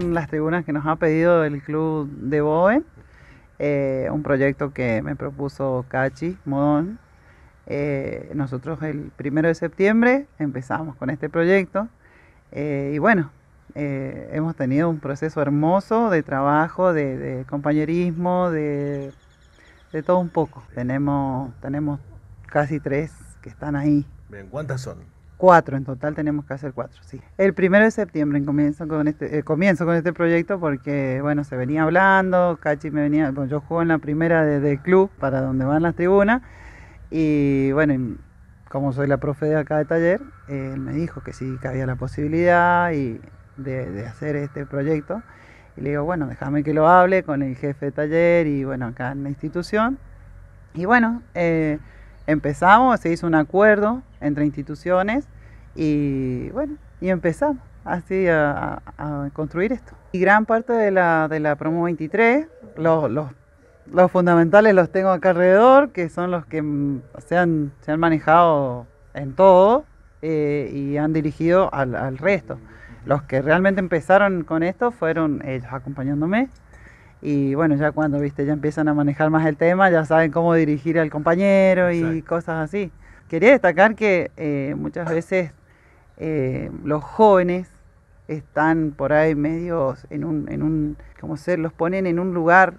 son las tribunas que nos ha pedido el club de Boe, eh, un proyecto que me propuso Cachi Modón. Eh, nosotros el primero de septiembre empezamos con este proyecto eh, y bueno, hemos tenido un proceso hermoso de trabajo, de, compañerismo, de, de, todo un poco. Tenemos, tenemos casi tres que están ahí. ¿cuántas son? Cuatro, en total tenemos que hacer cuatro, sí. El primero de septiembre comienzo con este, eh, comienzo con este proyecto porque, bueno, se venía hablando, Cachi me venía, bueno, yo juego en la primera de, el club, para donde van las tribunas, y bueno, como soy la profe de acá de taller, él me dijo que sí, que había la posibilidad y de, de hacer este proyecto, y le digo, bueno, déjame que lo hable con el jefe de taller y, bueno, acá en la institución, y bueno, eh, empezamos, se hizo un acuerdo entre instituciones y bueno, y empezamos así a, construir esto. Y gran parte de la, de la promo 23, los, fundamentales los tengo acá alrededor, que son los que mm, se han, se han manejado en todo eh, y han dirigido al, al resto. Los que realmente empezaron con esto fueron ellos acompañándome y bueno, ya cuando viste, ya empiezan a manejar más el tema, ya saben cómo dirigir al compañero y cosas así. Quería destacar que eh, muchas veces eh, los jóvenes están por ahí medios en un, en un, ¿cómo se? Los ponen en un lugar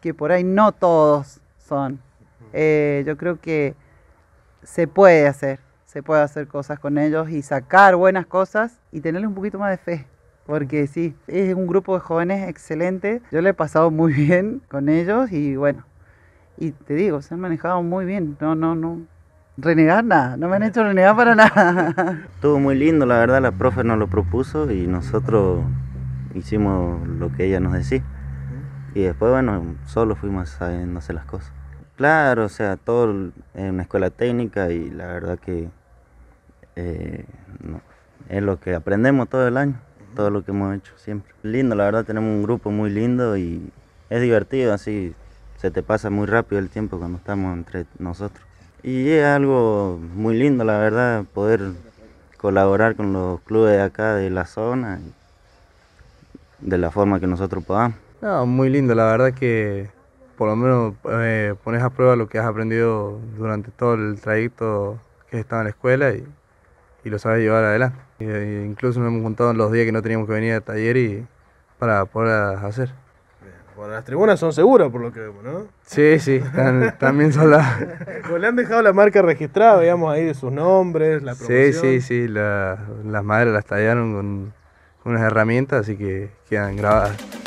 que por ahí no todos son. Eh, yo creo que se puede hacer, se puede hacer cosas con ellos y sacar buenas cosas y tenerle un poquito más de fe porque sí, es un grupo de jóvenes excelente. Yo le he pasado muy bien con ellos y bueno, y te digo, se han manejado muy bien. No, no, no. Renegar nada, no me han hecho renegar para nada. Estuvo muy lindo, la verdad, la profe nos lo propuso y nosotros hicimos lo que ella nos decía. Y después, bueno, solo fuimos sabiendo hacer las cosas. Claro, o sea, todo en una escuela técnica y la verdad que eh, es lo que aprendemos todo el año todo lo que hemos hecho siempre. Lindo, la verdad, tenemos un grupo muy lindo y es divertido, así se te pasa muy rápido el tiempo cuando estamos entre nosotros. Y es algo muy lindo, la verdad, poder colaborar con los clubes de acá de la zona de la forma que nosotros podamos. No, muy lindo, la verdad que por lo menos eh, pones a prueba lo que has aprendido durante todo el trayecto que has estado en la escuela y y lo sabes llevar adelante. Eh, incluso nos hemos juntado en los días que no teníamos que venir al taller y para poder hacer. Bueno, las tribunas son seguras por lo que vemos, ¿no? Sí, sí, están, también son las... le han dejado la marca registrada, digamos, ahí de sus nombres, la promoción. Sí, sí, sí, las madres las tallaron con unas herramientas, así que quedan grabadas.